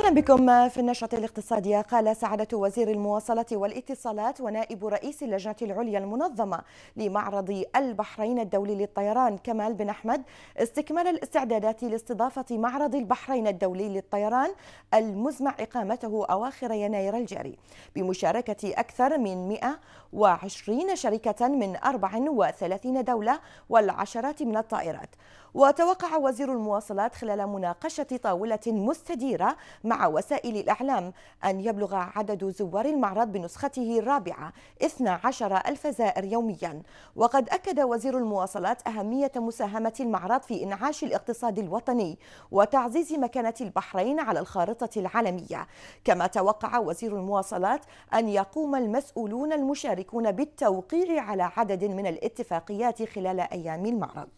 اهلا بكم في النشره الاقتصاديه قال سعاده وزير المواصلات والاتصالات ونائب رئيس اللجنه العليا المنظمه لمعرض البحرين الدولي للطيران كمال بن احمد استكمال الاستعدادات لاستضافه معرض البحرين الدولي للطيران المزمع اقامته اواخر يناير الجاري بمشاركه اكثر من 120 شركه من 34 دوله والعشرات من الطائرات وتوقع وزير المواصلات خلال مناقشه طاوله مستديره مع وسائل الإعلام أن يبلغ عدد زوار المعرض بنسخته الرابعة 12 ألف زائر يوميا وقد أكد وزير المواصلات أهمية مساهمة المعرض في إنعاش الاقتصاد الوطني وتعزيز مكانة البحرين على الخارطة العالمية كما توقع وزير المواصلات أن يقوم المسؤولون المشاركون بالتوقيع على عدد من الاتفاقيات خلال أيام المعرض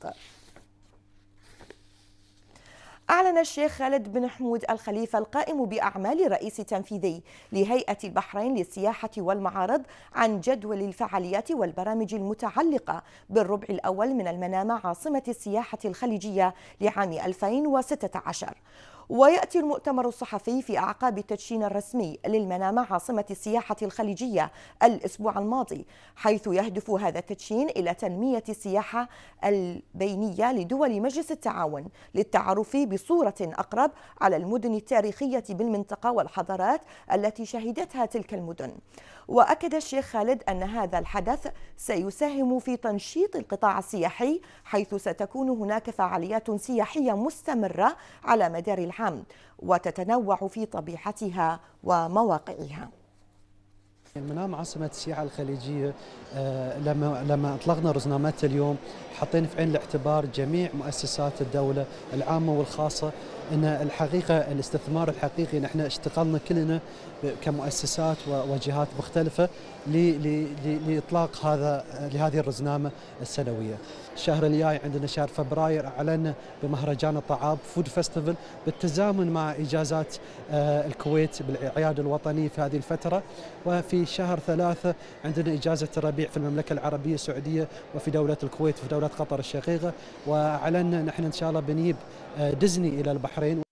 كان الشيخ خالد بن حمود الخليفة القائم بأعمال رئيس تنفيذي لهيئة البحرين للسياحة والمعارض عن جدول الفعاليات والبرامج المتعلقة بالربع الأول من المنامة عاصمة السياحة الخليجية لعام 2016 ويأتي المؤتمر الصحفي في أعقاب التدشين الرسمي للمنامة عاصمة السياحة الخليجية الأسبوع الماضي حيث يهدف هذا التدشين إلى تنمية السياحة البينية لدول مجلس التعاون للتعرف بصورة أقرب على المدن التاريخية بالمنطقة والحضارات التي شهدتها تلك المدن وأكد الشيخ خالد أن هذا الحدث سيساهم في تنشيط القطاع السياحي حيث ستكون هناك فعاليات سياحية مستمرة على مدار العام وتتنوع في طبيعتها ومواقعها منام عاصمة السياحة الخليجية آه، لما لما اطلقنا رزنامات اليوم حطينا في عين الاعتبار جميع مؤسسات الدولة العامة والخاصة ان الحقيقه الاستثمار الحقيقي نحن اشتغلنا كلنا كمؤسسات وجهات مختلفه لاطلاق هذا لهذه الرزنامه السنويه. الشهر الجاي عندنا شهر فبراير اعلنا بمهرجان الطعام فود فيستيفال بالتزامن مع اجازات آه، الكويت بالاعياد الوطني في هذه الفتره وفي شهر ثلاثه عندنا اجازه الربيع في المملكه العربيه السعوديه وفي دوله الكويت وفي دوله قطر الشقيقه واعلنا نحن ان شاء الله بنجيب آه، ديزني إلى البحرين